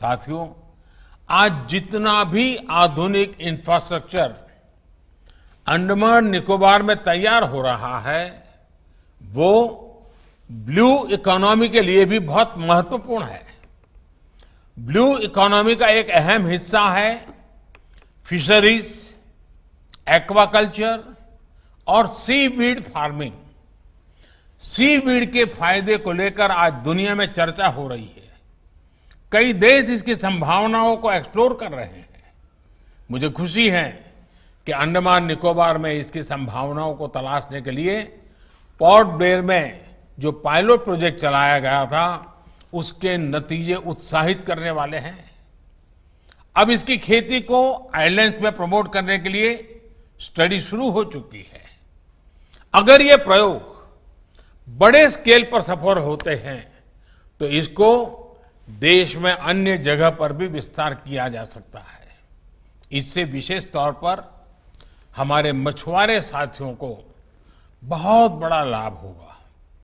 साथियों आज जितना भी आधुनिक इंफ्रास्ट्रक्चर अंडमान निकोबार में तैयार हो रहा है वो ब्लू इकोनॉमी के लिए भी बहुत महत्वपूर्ण है ब्लू इकोनॉमी का एक अहम हिस्सा है फिशरीज एक्वाकल्चर और seaweed farming seaweed के फायदे को लेकर आज दुनिया में चर्चा हो रही है कई देश इसकी संभावनाओं को एक्सप्लोर कर रहे हैं मुझे खुशी है कि अंडमान निकोबार में इसकी संभावनाओं को तलाशने के लिए पोर्ट बेर में जो पायलट प्रोजेक्ट चलाया गया था उसके नतीजे उत्साहित करने वाले हैं अब इसकी खेती को आइलैंड्स में प्रमोट करने के लिए स्टडी शुरू हो चुकी है अगर ये प्रयोग बड़े स्केल पर सफल होते हैं तो इसको देश में अन्य जगह पर भी विस्तार किया जा सकता है इससे विशेष तौर पर हमारे मछुआरे साथियों को बहुत बड़ा लाभ होगा